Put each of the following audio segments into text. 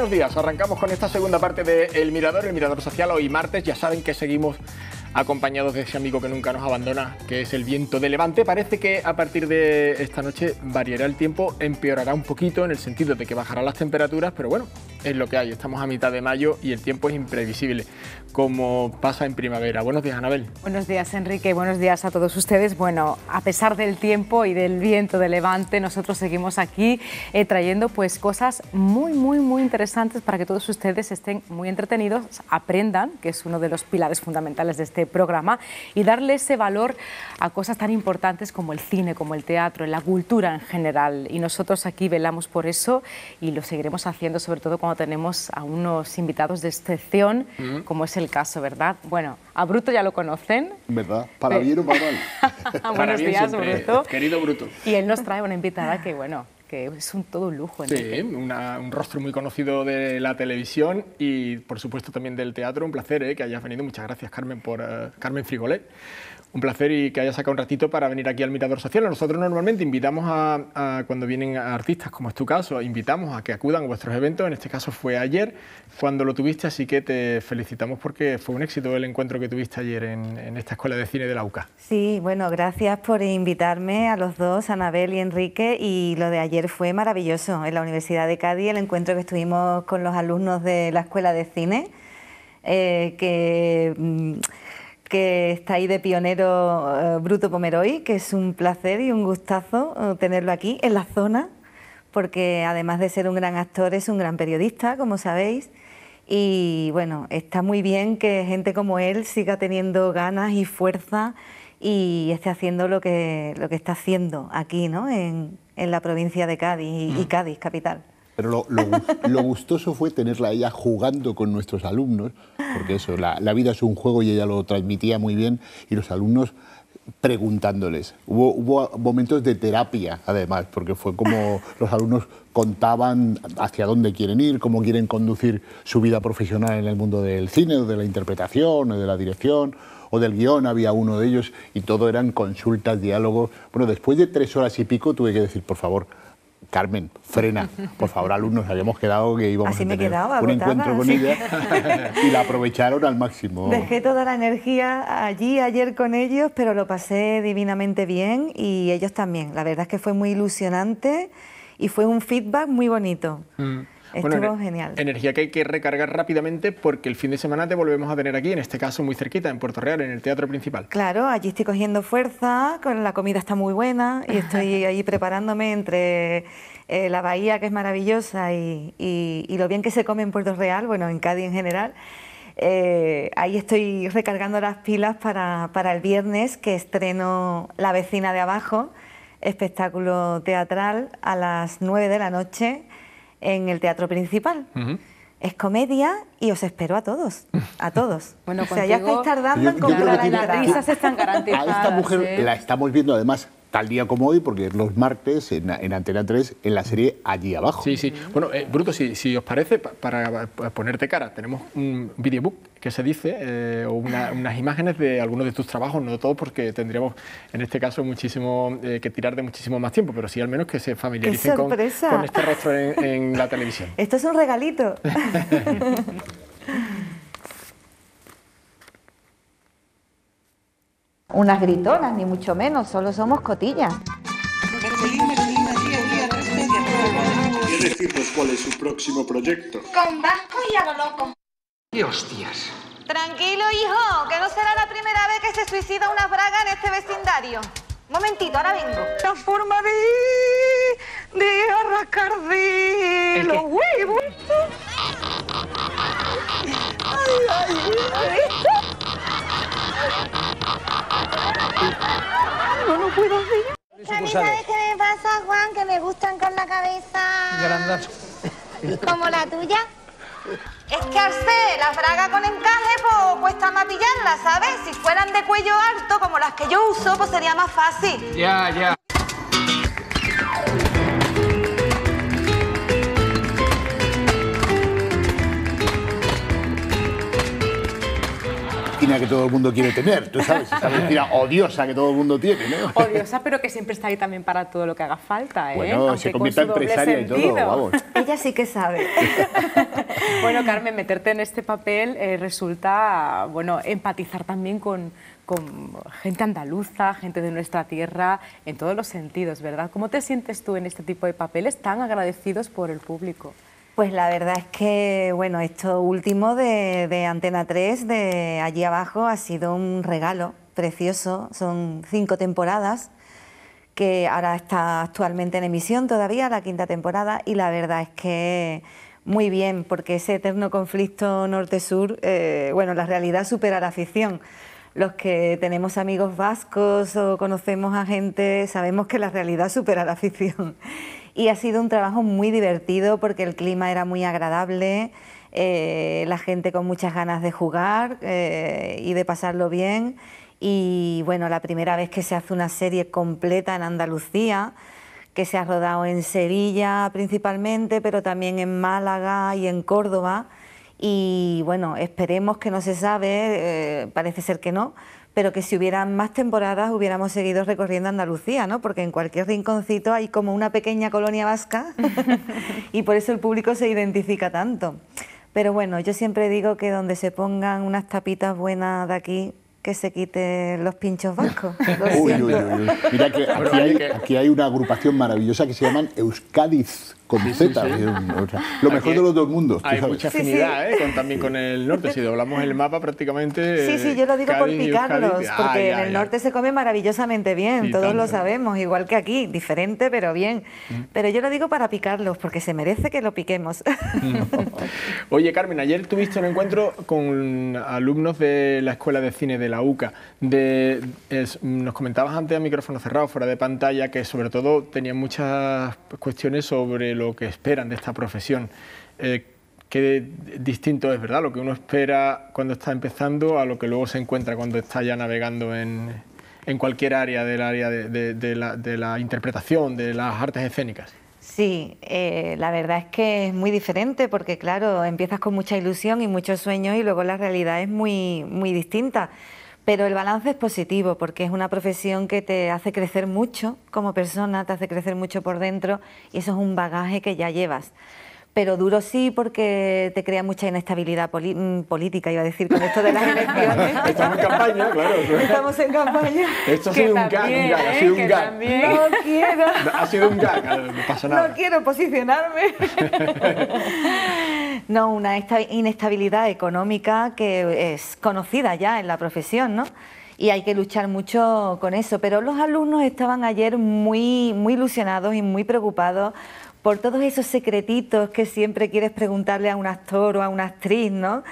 Buenos días, arrancamos con esta segunda parte de El Mirador, El Mirador Social. Hoy martes ya saben que seguimos acompañados de ese amigo que nunca nos abandona, que es el viento de levante. Parece que a partir de esta noche variará el tiempo, empeorará un poquito en el sentido de que bajarán las temperaturas, pero bueno, es lo que hay. Estamos a mitad de mayo y el tiempo es imprevisible, como pasa en primavera. Buenos días, Anabel. Buenos días, Enrique. Buenos días a todos ustedes. Bueno, a pesar del tiempo y del viento de levante, nosotros seguimos aquí eh, trayendo pues cosas muy, muy, muy interesantes para que todos ustedes estén muy entretenidos, aprendan, que es uno de los pilares fundamentales de este este programa y darle ese valor a cosas tan importantes como el cine, como el teatro, la cultura en general. Y nosotros aquí velamos por eso y lo seguiremos haciendo, sobre todo cuando tenemos a unos invitados de excepción, como es el caso, ¿verdad? Bueno, a Bruto ya lo conocen. ¿Verdad? Para bien o para mal. Buenos días, Bruto. Querido Bruto. Y él nos trae una invitada que, bueno, que es un todo un lujo. Sí, un rostro muy conocido de la televisión y por supuesto también del teatro. Un placer ¿eh? que hayas venido. Muchas gracias, Carmen, por eh, Carmen un placer y que haya sacado un ratito para venir aquí al Mirador Social. Nosotros normalmente invitamos a, cuando vienen artistas, como es tu caso, invitamos a que acudan a vuestros eventos. En este caso fue ayer cuando lo tuviste, así que te felicitamos porque fue un éxito el encuentro que tuviste ayer en, esta Escuela de Cine de la UCA. Sí, bueno, gracias por invitarme a los dos, Anabel y Enrique, y lo de ayer fue maravilloso en la Universidad de Cádiz, el encuentro que estuvimos con los alumnos de la Escuela de Cine, eh, que... Mm, que está ahí de pionero eh, Bruto Pomeroy, que es un placer y un gustazo eh, tenerlo aquí en la zona, porque además de ser un gran actor es un gran periodista, como sabéis. Y bueno, está muy bien que gente como él siga teniendo ganas y fuerza y esté haciendo lo que, lo que está haciendo aquí, ¿no? En, la provincia de Cádiz y mm. Cádiz, capital. Pero lo, gustoso fue tenerla ella jugando con nuestros alumnos, porque eso, la, vida es un juego y ella lo transmitía muy bien, y los alumnos preguntándoles. Hubo, momentos de terapia, además, porque fue como los alumnos contaban hacia dónde quieren ir, cómo quieren conducir su vida profesional en el mundo del cine, o de la interpretación, o de la dirección, o del guión, había uno de ellos, y todo eran consultas, diálogos. Bueno, después de tres horas y pico tuve que decir, por favor, Carmen, frena, por favor, alumnos, habíamos quedado que íbamos a tener un encuentro con ella y la aprovecharon al máximo. Dejé toda la energía allí ayer con ellos, pero lo pasé divinamente bien y ellos también. La verdad es que fue muy ilusionante y fue un feedback muy bonito. Mm. Estuvo genial. Energía que hay que recargar rápidamente porque el fin de semana te volvemos a tener aquí, en este caso muy cerquita, en Puerto Real, en el teatro principal. Claro, allí estoy cogiendo fuerza, con la comida está muy buena y estoy ahí preparándome entre eh, la bahía, que es maravillosa, y, lo bien que se come en Puerto Real, bueno, en Cádiz en general. Eh, ahí estoy recargando las pilas para, para, el viernes que estreno La vecina de abajo, espectáculo teatral a las 9 de la noche en el teatro principal. Es comedia y os espero a todos, a todos. o sea, ya estáis tardando en comprar las risas están garantizadas. A esta mujer ¿eh? la estamos viendo además tal día como hoy, porque es los martes en, Antena 3, en la serie Allí Abajo. Sí, sí. Bueno, eh, Bruto, si, si, os parece, para ponerte cara, tenemos un videobook que se dice, eh, o unas imágenes de algunos de tus trabajos, no todos, porque tendríamos en este caso muchísimo eh, que tirar de muchísimo más tiempo, pero sí al menos que se familiaricen con, este rostro en la televisión. Esto es un regalito. unas gritonas, ni mucho menos, solo somos cotillas. ¿Qué decirnos cuál es su próximo proyecto? Con Vasco y a lo loco. ¡Qué hostias! Tranquilo, hijo, que no será la primera vez que se suicida una braga en este vecindario. Momentito, ahora vengo. La forma de, de arrascar de los huevos. Ay, ay, ay, puedo, no puedo ¿Sabes qué me pasa, Juan? Que me gustan con la cabeza... Grandazo. ¿Como la tuya? Es que al ser la fraga con encaje, pues cuesta más pillarla, ¿sabes? Si fueran de cuello alto, como las que yo uso, pues sería más fácil. Ya, ya. que todo el mundo quiere tener, tú sabes, esa mentira odiosa que todo el mundo tiene. Odiosa, pero que siempre está ahí también para todo lo que haga falta. ¿eh? Bueno, se convierte en empresaria y todo, vamos. Ella sí que sabe. bueno, Carmen, meterte en este papel eh, resulta, bueno, empatizar también con gente andaluza, gente de nuestra tierra, en todos los sentidos, ¿verdad? ¿Cómo te sientes tú en este tipo de papeles tan agradecidos por el público? Pues la verdad es que, bueno, esto último de, Antena 3, de allí abajo, ha sido un regalo precioso. Son cinco temporadas que ahora está actualmente en emisión todavía, la quinta temporada, y la verdad es que muy bien, porque ese eterno conflicto norte-sur, eh, bueno, la realidad supera la ficción los que tenemos amigos vascos o conocemos a gente, sabemos que la realidad supera la ficción. Y ha sido un trabajo muy divertido porque el clima era muy agradable, eh, la gente con muchas ganas de jugar eh, y de pasarlo bien. Y bueno, la primera vez que se hace una serie completa en Andalucía, que se ha rodado en Sevilla principalmente, pero también en Málaga y en Córdoba y bueno, esperemos que no se sabe, eh, parece ser que no, pero que si hubieran más temporadas hubiéramos seguido recorriendo Andalucía, ¿no? Porque en cualquier rinconcito hay como una pequeña colonia vasca y por eso el público se identifica tanto. Pero bueno, yo siempre digo que donde se pongan unas tapitas buenas de aquí, que se quite los pinchos vascos. uy, uy, uy. Mira que aquí hay, una agrupación maravillosa que se llaman Euskadiz, con Z. lo mejor de los dos mundos. Hay mucha afinidad ¿eh? también con el norte. Si doblamos el mapa prácticamente... Sí, sí, yo lo digo por picarlos, porque en el norte se come maravillosamente bien, todos lo sabemos, igual que aquí, diferente pero bien. Mm. Pero yo lo digo para picarlos, porque se merece que lo piquemos. Oye, Carmen, ayer tuviste un encuentro con alumnos de la Escuela de Cine de la UCA. nos comentabas antes a micrófono cerrado, fuera de pantalla, que sobre todo tenían muchas cuestiones sobre lo que esperan de esta profesión. Eh, qué distinto es, ¿verdad? Lo que uno espera cuando está empezando a lo que luego se encuentra cuando está ya navegando en, cualquier área del área de, la, interpretación, de las artes escénicas. Sí, eh, la verdad es que es muy diferente porque, claro, empiezas con mucha ilusión y muchos sueños y luego la realidad es muy, muy distinta. Pero el balance es positivo porque es una profesión que te hace crecer mucho como persona, te hace crecer mucho por dentro y eso es un bagaje que ya llevas pero duro sí porque te crea mucha inestabilidad mm, política, iba a decir, con esto de las elecciones. Estamos en campaña, claro. Estamos en campaña. Esto ha sido un gag, gag, ha sido un gag. No quiero. Ha sido un gag, no pasa nada. No quiero posicionarme. No, una inestabilidad económica que es conocida ya en la profesión, ¿no? y hay que luchar mucho con eso. Pero los alumnos estaban ayer muy, muy ilusionados y muy preocupados por todos esos secretitos que siempre quieres preguntarle a un actor o a una actriz, ¿no?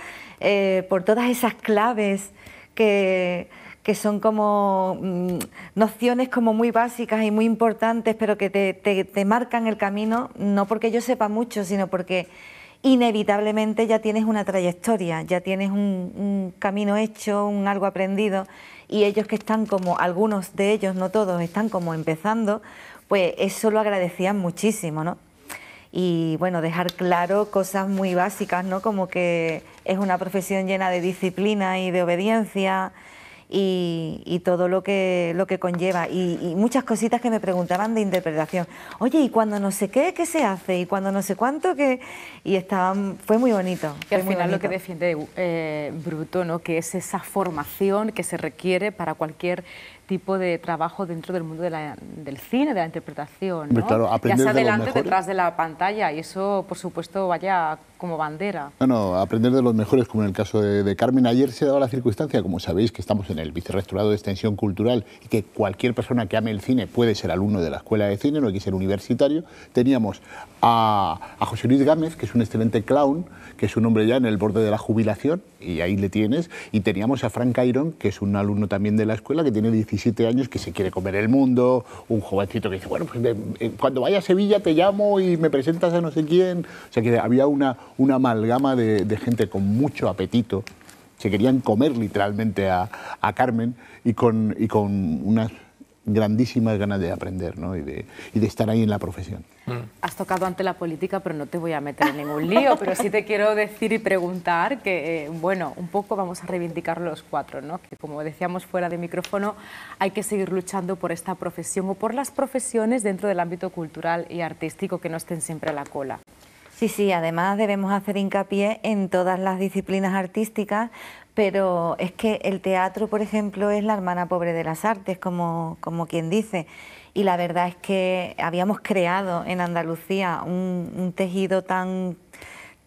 Eh, por todas esas claves que, que son como mm, nociones como muy básicas y muy importantes, pero que te, marcan el camino, no porque yo sepa mucho, sino porque inevitablemente ya tienes una trayectoria, ya tienes un, un, camino hecho, un algo aprendido, y ellos que están como, algunos de ellos, no todos, están como empezando, pues eso lo agradecían muchísimo, ¿no? Y bueno, dejar claro cosas muy básicas, ¿no? Como que es una profesión llena de disciplina y de obediencia y, todo lo que, lo que conlleva. Y, muchas cositas que me preguntaban de interpretación. Oye, ¿y cuando no sé qué, qué se hace? ¿Y cuando no sé cuánto, qué? Y estaban, fue muy bonito. Que al final lo que defiende eh, Bruto, ¿no? Que es esa formación que se requiere para cualquier tipo de trabajo dentro del mundo del cine, de la interpretación, ¿no? ya sea detrás de la pantalla, y eso, por supuesto, vaya como bandera. Bueno, aprender de los mejores, como en el caso de, Carmen. Ayer se daba la circunstancia, como sabéis, que estamos en el Vicerrectorado de Extensión Cultural y que cualquier persona que ame el cine puede ser alumno de la Escuela de Cine, no hay que ser universitario. Teníamos a José Luis Gámez, que es un excelente clown, que es un hombre ya en el borde de la jubilación, y ahí le tienes. Y teníamos a Frank Iron, que es un alumno también de la escuela, que tiene 17 años, que se quiere comer el mundo, un jovencito que dice, bueno, pues eh, eh, cuando vaya a Sevilla te llamo y me presentas a no sé quién. O sea que había una, una amalgama de, gente con mucho apetito. Se querían comer literalmente a, a Carmen y con, y con unas grandísimas ganas de aprender y, de, estar ahí en la profesión. Mm. Has tocado ante la política, pero no te voy a meter en ningún lío, pero sí te quiero decir y preguntar que, eh, bueno, un poco vamos a reivindicar los cuatro, ¿no? que como decíamos fuera de micrófono, hay que seguir luchando por esta profesión o por las profesiones dentro del ámbito cultural y artístico que no estén siempre a la cola. Sí, sí, además debemos hacer hincapié en todas las disciplinas artísticas pero es que el teatro, por ejemplo, es la hermana pobre de las artes, como, quien dice. Y la verdad es que habíamos creado en Andalucía un, tejido tan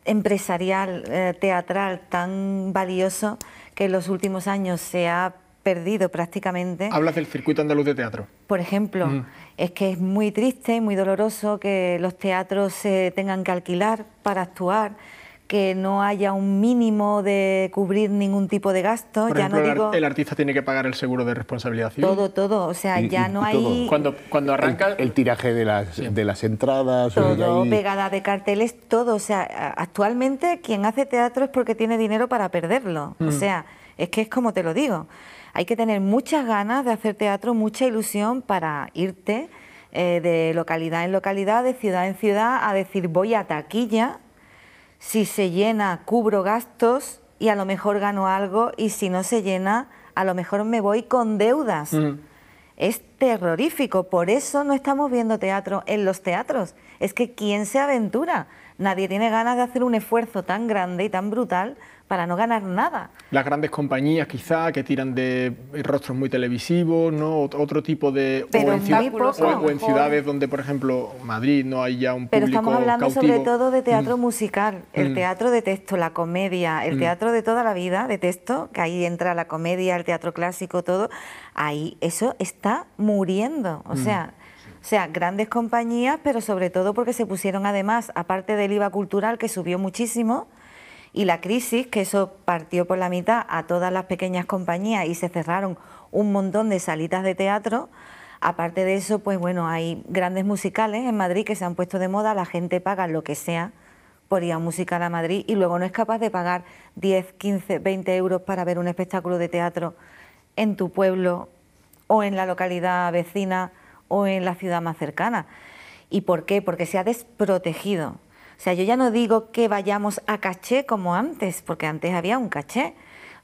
empresarial, eh, teatral, tan valioso, que en los últimos años se ha perdido prácticamente. Hablas del circuito andaluz de teatro. Por ejemplo, mm. es que es muy triste, y muy doloroso que los teatros se tengan que alquilar para actuar que no haya un mínimo de cubrir ningún tipo de gasto. ya el artista tiene que pagar el seguro de responsabilidad Todo, todo. O sea, ya no hay. Cuando, cuando arranca. El, tiraje de las, entradas. Todo, pegada de carteles, todo. O sea, actualmente quien hace teatro es porque tiene dinero para perderlo. O mm. sea, es que es como te lo digo. Hay que tener muchas ganas de hacer teatro, mucha ilusión para irte eh, de localidad en localidad, de ciudad en ciudad, a decir voy a taquilla si se llena cubro gastos y a lo mejor gano algo y si no se llena a lo mejor me voy con deudas. Es terrorífico, por eso no estamos viendo teatro en los teatros. Es que ¿quién se aventura? nadie tiene ganas de hacer un esfuerzo tan grande y tan brutal para no ganar nada. Las grandes compañías quizá que tiran de rostros muy televisivos, ¿no? Otro tipo de... Pero o, en, en ciudades donde, por ejemplo, Madrid no hay ya un Pero estamos hablando sobre todo de teatro mm. musical, el mm. teatro de texto, la comedia, el mm. teatro de toda la vida, de texto, que ahí entra la comedia, el teatro clásico, todo. Ahí eso está muriendo, o sea o sea, grandes compañías, pero sobre todo porque se pusieron además, aparte del IVA cultural que subió muchísimo, y la crisis, que eso partió por la mitad a todas las pequeñas compañías y se cerraron un montón de salitas de teatro. Aparte de eso, pues bueno, hay grandes musicales en Madrid que se han puesto de moda, la gente paga lo que sea por ir a musical a Madrid y luego no es capaz de pagar 10, 15, 20 euros para ver un espectáculo de teatro en tu pueblo o en la localidad vecina o en la ciudad más cercana. ¿Y por qué? Porque se ha desprotegido. O sea, yo ya no digo que vayamos a caché como antes, porque antes había un caché.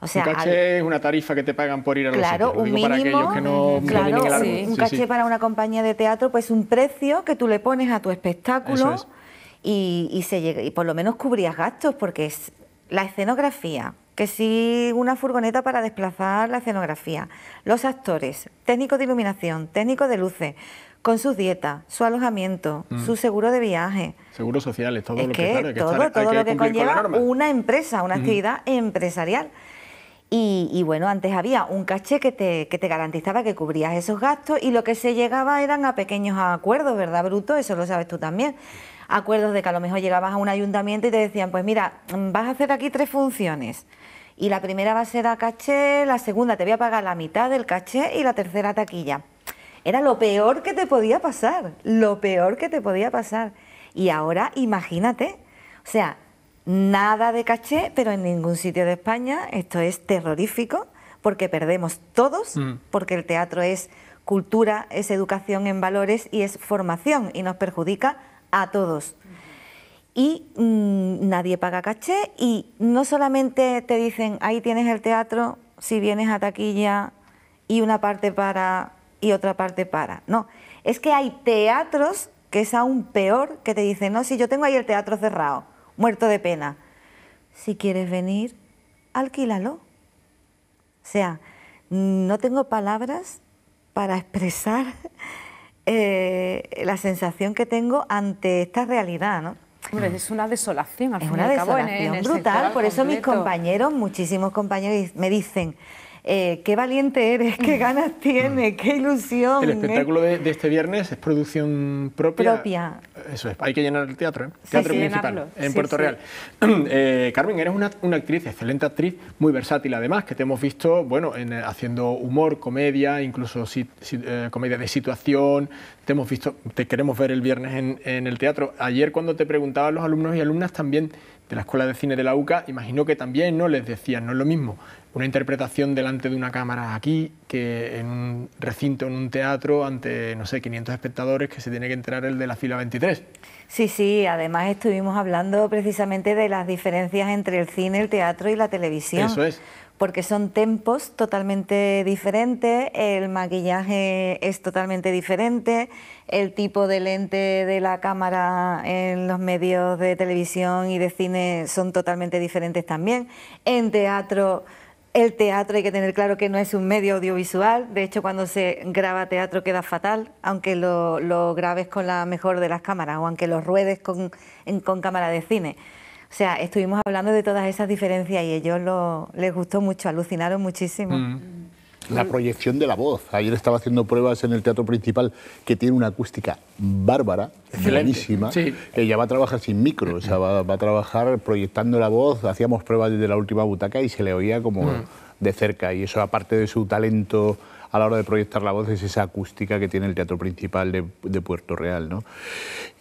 O sea, un caché es una tarifa que te pagan por ir a los Claro, un mínimo. Un caché para una compañía de teatro, pues un precio que tú le pones a tu espectáculo y, se llega, y por lo menos cubrías gastos, porque es la escenografía, que sí una furgoneta para desplazar la escenografía, los actores, técnico de iluminación, técnico de luces, con sus dietas, su alojamiento, mm. su seguro de viaje. Seguros sociales, todo lo que, conlleva una empresa, una actividad empresarial. Y, bueno, antes había un caché que te, que te garantizaba que cubrías esos gastos y lo que se llegaba eran a pequeños acuerdos, ¿verdad, Bruto? Eso lo sabes tú también. Acuerdos de que a lo mejor llegabas a un ayuntamiento y te decían, pues mira, mm, vas a hacer aquí tres funciones y la primera va a ser a caché, la segunda te voy a pagar la mitad del caché y la tercera taquilla. Era lo peor que te podía pasar, lo peor que te podía pasar. Y ahora imagínate, o sea, nada de caché, pero en ningún sitio de España, esto es terrorífico, porque perdemos todos, mm. porque el teatro es cultura, es educación en valores y es formación y nos perjudica a todos y mm, nadie paga caché y no solamente te dicen ahí tienes el teatro, si vienes a taquilla y una parte para y otra parte para. No, es que hay teatros que es aún peor que te dicen, no, si yo tengo ahí el teatro cerrado, muerto de pena. Si quieres venir, alquílalo. O sea, no tengo palabras para expresar eh, la sensación que tengo ante esta realidad, ¿no? Hombre, es una desolación es una desolación brutal, por eso mis compañeros, muchísimos compañeros me dicen... Eh, qué valiente eres, qué ganas tienes, qué ilusión. El ¿eh? espectáculo de, de, este viernes es producción propia. Propia, eso es, hay que llenar el teatro, ¿eh? teatro municipal en Puerto Real. Eh, Carmen, eres una, actriz, excelente actriz, muy versátil además, que te hemos visto, bueno, en, eh, haciendo humor, comedia, incluso eh, comedia de situación, te hemos visto, te queremos ver el viernes en, el teatro. Ayer cuando te preguntaban los alumnos y alumnas también de la Escuela de Cine de la UCA, imagino que también no les decían, no es lo mismo, una interpretación delante de una cámara aquí que en un recinto, en un teatro, ante, no sé, 500 espectadores, que se tiene que entrar el de la fila 23. Sí, sí, además estuvimos hablando precisamente de las diferencias entre el cine, el teatro y la televisión. Eso es. Porque son tempos totalmente diferentes, el maquillaje es totalmente diferente, el tipo de lente de la cámara en los medios de televisión y de cine son totalmente diferentes también. En teatro el teatro hay que tener claro que no es un medio audiovisual, de hecho cuando se graba teatro queda fatal, aunque lo, grabes con la mejor de las cámaras o aunque lo ruedes con, cámara de cine. O sea, estuvimos hablando de todas esas diferencias y ellos les gustó mucho, alucinaron muchísimo. Mm la proyección de la voz. Ayer estaba haciendo pruebas en el teatro principal que tiene una acústica bárbara, buenísima. Ella va a trabajar sin micro, o sea, va, a trabajar proyectando la voz. Hacíamos pruebas desde la última butaca y se le oía como mm. de cerca. Y eso, aparte de su talento a la hora de proyectar la voz es esa acústica que tiene el teatro principal de, Puerto Real. ¿no?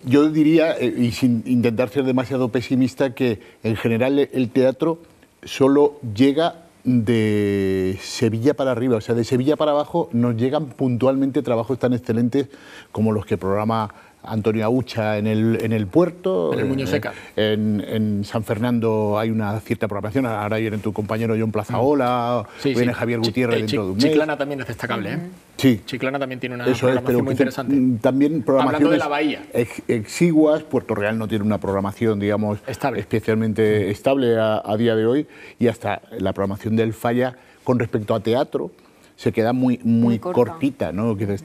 Yo diría, eh, y sin intentar ser demasiado pesimista, que en general el teatro solo llega de Sevilla para arriba, o sea, de Sevilla para abajo nos llegan puntualmente trabajos tan excelentes como los que programa Antonio Agucha en el, en el puerto. En el Muñoz Seca. en, en, San Fernando hay una cierta programación. Ahora viene tu compañero John Plazaola, sí, viene Javier Gutiérrez eh, dentro de un mes. Chiclana también es destacable, ¿eh? Sí. Chiclana también tiene una Eso programación muy interesante. Mm, también Hablando de la bahía. exiguas, Puerto Real no tiene una programación, digamos, especialmente estable a día de hoy. Y hasta la programación del Falla con respecto a teatro se queda muy, muy, cortita, ¿no? Que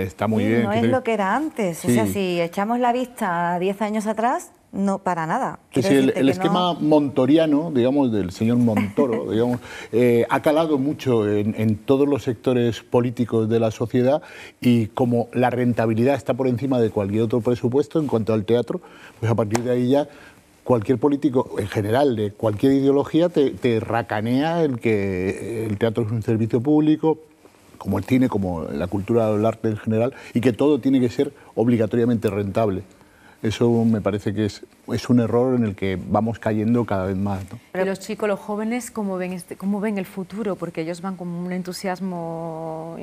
está, muy bien. No es lo que era antes. O sea, si echamos la vista 10 años atrás, no, para nada. que si el, esquema montoriano, digamos, del señor Montoro, digamos, eh, ha calado mucho en, todos los sectores políticos de la sociedad y como la rentabilidad está por encima de cualquier otro presupuesto en cuanto al teatro, pues a partir de ahí ya cualquier político, en general, de cualquier ideología, te, racanea el que el teatro es un servicio público, como el cine, como la cultura el arte en general, y que todo tiene que ser obligatoriamente rentable. Eso me parece que es es un error en el que vamos cayendo cada vez más. Pero los chicos, los jóvenes, ¿cómo ven, este, cómo ven el futuro? Porque ellos van con un entusiasmo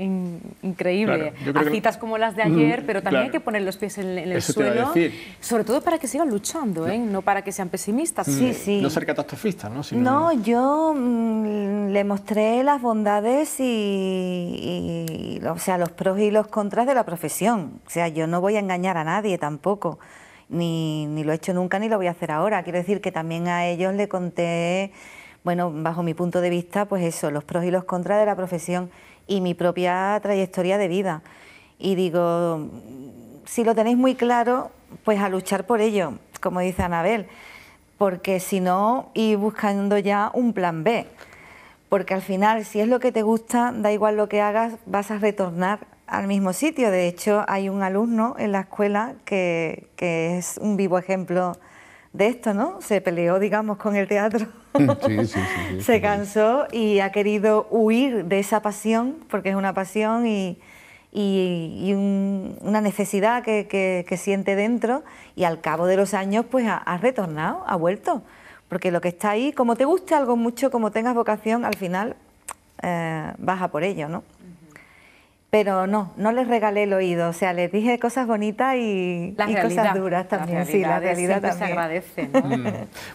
increíble. a citas como las de ayer, pero también hay que poner los pies en, el suelo. Sobre todo para que sigan luchando, ¿eh? no para que sean pesimistas. Mm. Sí, sí. No ser catastrofistas, ¿no? no, yo mm, le mostré las bondades y, y, o sea, los pros y los contras de la profesión. O sea, yo no voy a engañar a nadie tampoco ni, ni lo he hecho nunca ni lo voy a hacer ahora. Quiero decir que también a ellos le conté, bueno, bajo mi punto de vista, pues eso, los pros y los contras de la profesión y mi propia trayectoria de vida. Y digo, si lo tenéis muy claro, pues a luchar por ello, como dice Anabel, porque si no, ir buscando ya un plan B, porque al final, si es lo que te gusta, da igual lo que hagas, vas a retornar al mismo sitio. De hecho, hay un alumno en la escuela que, es un vivo ejemplo de esto, ¿no? Se peleó, digamos, con el teatro. Se cansó y ha querido huir de esa pasión, porque es una pasión y, una necesidad que, siente dentro y al cabo de los años pues ha, retornado, ha vuelto. Porque lo que está ahí, como te guste algo mucho, como tengas vocación, al final eh, vas a por ello, ¿no? pero no, no les regalé el oído, o sea, les dije cosas bonitas y, y cosas duras también. La sí, la realidad también. se agradece. Mm.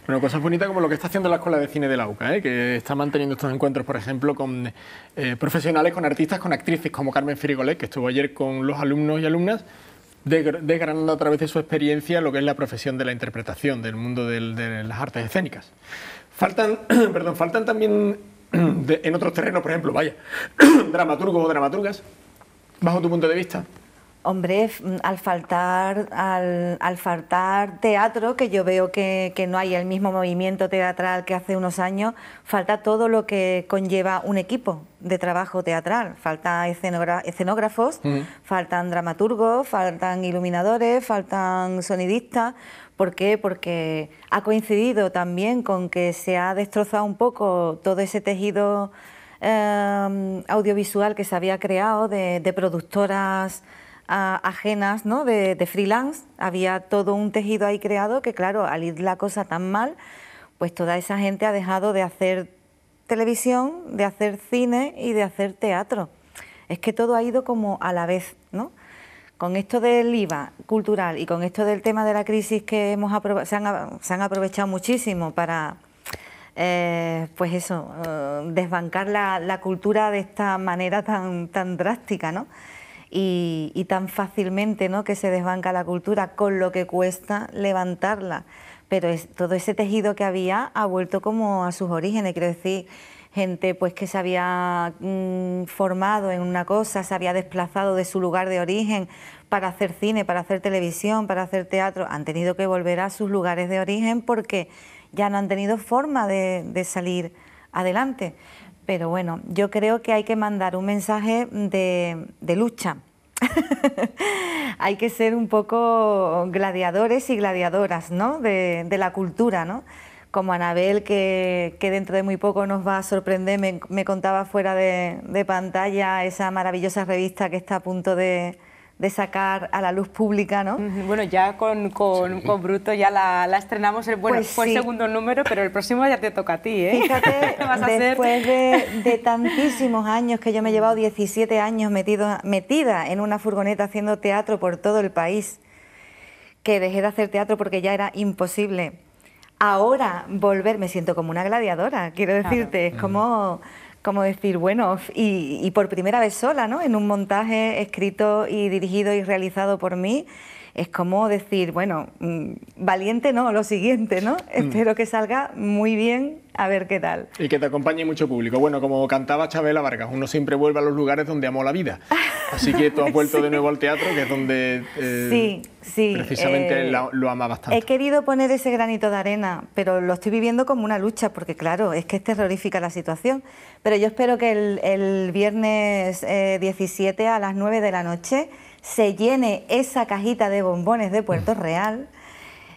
Bueno, cosas bonitas como lo que está haciendo la Escuela de Cine de la UCA, ¿eh? que está manteniendo estos encuentros, por ejemplo, con eh, profesionales, con artistas, con actrices como Carmen Frigolet, que estuvo ayer con los alumnos y alumnas, desgranando a través de su experiencia lo que es la profesión de la interpretación del mundo de las artes escénicas. Faltan, perdón, faltan también en otros terrenos, por ejemplo, vaya, dramaturgos o dramaturgas, bajo tu punto de vista? Hombre, mm, al faltar, al, faltar teatro, que yo veo que, no hay el mismo movimiento teatral que hace unos años, falta todo lo que conlleva un equipo de trabajo teatral. Falta escenógrafos, faltan dramaturgos, faltan iluminadores, faltan sonidistas, ¿Por qué? Porque ha coincidido también con que se ha destrozado un poco todo ese tejido em, audiovisual que se había creado de, productoras ajenas, ¿no? De, de, freelance. Había todo un tejido ahí creado que, claro, al ir la cosa tan mal, pues toda esa gente ha dejado de hacer televisión, de hacer cine y de hacer teatro. Es que todo ha ido como a la vez, ¿no? con esto del IVA cultural y con esto del tema de la crisis que hemos se han, aprovechado muchísimo para, eh, pues eso, eh, desbancar la, cultura de esta manera tan, drástica, ¿no? Y, tan fácilmente que se desbanca la cultura con lo que cuesta levantarla. Pero todo ese tejido que había ha vuelto como a sus orígenes, quiero decir, gente pues que se había mm, formado en una cosa, se había desplazado de su lugar de origen para hacer cine, para hacer televisión, para hacer teatro, han tenido que volver a sus lugares de origen porque ya no han tenido forma de, salir adelante. Pero bueno, yo creo que hay que mandar un mensaje de, lucha. hay que ser un poco gladiadores y gladiadoras ¿no? de, de la cultura, ¿no? como Anabel, que, dentro de muy poco nos va a sorprender. Me, contaba fuera de, pantalla esa maravillosa revista que está a punto de, sacar a la luz pública, ¿no? Bueno, ya con, Bruto ya la, estrenamos, bueno, pues fue el segundo número, pero el próximo ya te toca a ti, ¿eh? Fíjate, después de, tantísimos años que yo me he llevado 17 años metido, metida en una furgoneta haciendo teatro por todo el país, que dejé de hacer teatro porque ya era imposible Ahora volver, me siento como una gladiadora, quiero decirte, es mm. como como decir, bueno, y, y, por primera vez sola, ¿no? En un montaje escrito y dirigido y realizado por mí, es como decir, bueno, mm, valiente no, lo siguiente, ¿no? Mm. Espero que salga muy bien, a ver qué tal. Y que te acompañe mucho público. Bueno, como cantaba Chabela Vargas, uno siempre vuelve a los lugares donde amó la vida. Así que tú has vuelto de nuevo al teatro, que es donde eh, sí, sí, precisamente eh, lo, ama bastante. He querido poner ese granito de arena, pero lo estoy viviendo como una lucha, porque claro, es que es terrorífica la situación. Pero yo espero que el, viernes 17 eh, a las 9 de la noche se llene esa cajita de bombones de Puerto mm. Real.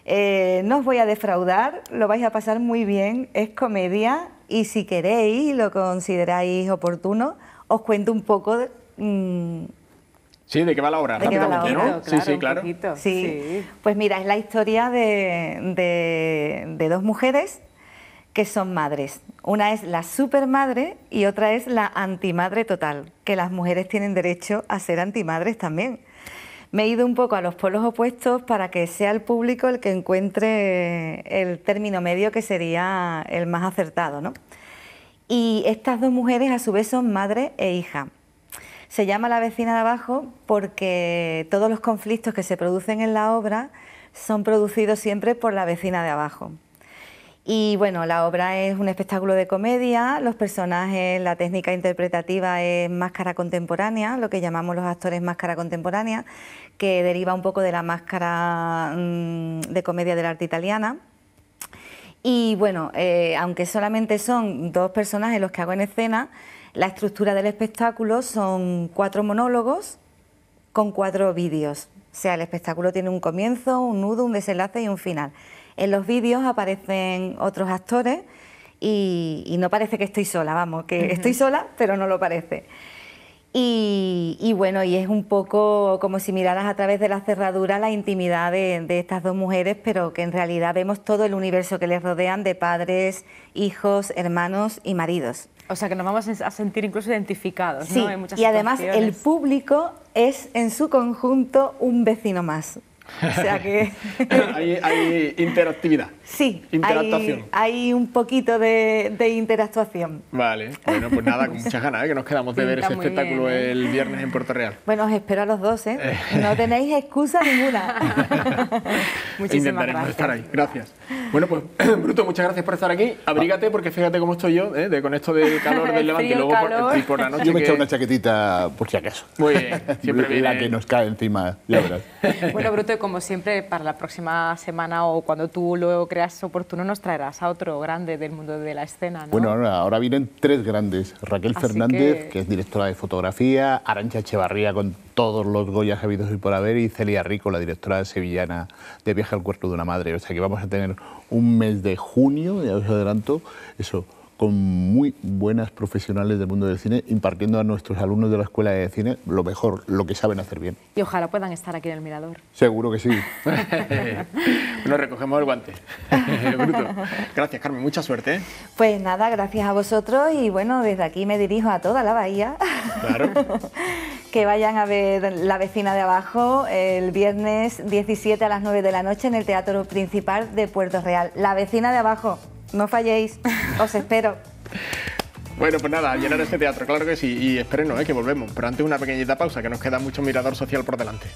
Eh, no os voy a defraudar, lo vais a pasar muy bien, es comedia y si queréis lo consideráis oportuno, os cuento un poco mm, Sí, ¿de qué va la obra? ¿no? sí, sí, claro. Pues mira, es la historia de dos mujeres que son madres. Una es la supermadre y otra es la antimadre total, que las mujeres tienen derecho a ser antimadres también. Me he ido un poco a los polos opuestos para que sea el público el que encuentre el término medio que sería el más acertado. ¿no? Y estas dos mujeres a su vez son madre e hija. Se llama La vecina de abajo porque todos los conflictos que se producen en la obra son producidos siempre por la vecina de abajo. Y bueno, la obra es un espectáculo de comedia, los personajes, la técnica interpretativa es máscara contemporánea, lo que llamamos los actores máscara contemporánea, que deriva un poco de la máscara mm, de comedia del arte italiana. Y bueno, eh, aunque solamente son dos personajes los que hago en escena, la estructura del espectáculo son cuatro monólogos con cuatro vídeos. O sea, el espectáculo tiene un comienzo, un nudo, un desenlace y un final. En los vídeos aparecen otros actores y, no parece que estoy sola, vamos, que estoy sola, pero no lo parece. Y, bueno, y es un poco como si miraras a través de la cerradura la intimidad de, estas dos mujeres, pero que en realidad vemos todo el universo que les rodean de padres, hijos, hermanos y maridos. O sea que nos vamos a sentir incluso identificados. ¿no? y además el público es en su conjunto un vecino más. O sea que... hay, interactividad. Sí, Hay, un poquito de, de, interactuación. Vale, bueno, pues nada, con muchas ganas, ¿eh? que nos quedamos de ver ese espectáculo ¿eh? el viernes en Puerto Real. Bueno, os espero a los dos, ¿eh? eh. No tenéis excusa ninguna. Muchísimas Intentaremos estar ahí, gracias. Bueno, pues, Bruto, muchas gracias por estar aquí. Abrígate, porque fíjate cómo estoy yo, con esto de calor del levante, y luego por, la noche. Yo me he echado una chaquetita, por si acaso. Muy bien, siempre La que nos cae encima, la verás. bueno, Bruto, como siempre para la próxima semana o cuando tú luego creas oportuno nos traerás a otro grande del mundo de la escena. Bueno, ahora, vienen tres grandes. Raquel Fernández, que... es directora de fotografía, Arancha Echevarría con todos los Goyas habidos y por haber y Celia Rico, la directora sevillana de Viaje al Cuerpo de una Madre. O sea que vamos a tener un mes de junio, ya os adelanto, eso con muy buenas profesionales del mundo del cine, impartiendo a nuestros alumnos de la Escuela de Cine lo mejor, lo que saben hacer bien. Y ojalá puedan estar aquí en el Mirador. Seguro que sí. Nos recogemos el guante. Gracias, Carmen, mucha suerte. ¿eh? Pues nada, gracias a vosotros y bueno, desde aquí me dirijo a toda la bahía. Claro. que vayan a ver La vecina de abajo el viernes 17 a las 9 de la noche en el Teatro Principal de Puerto Real. La vecina de abajo. No falléis, os espero. Bueno, pues nada, llenar este teatro, claro que sí, y espérenos, eh, que volvemos, pero antes una pequeñita pausa, que nos queda mucho mirador social por delante.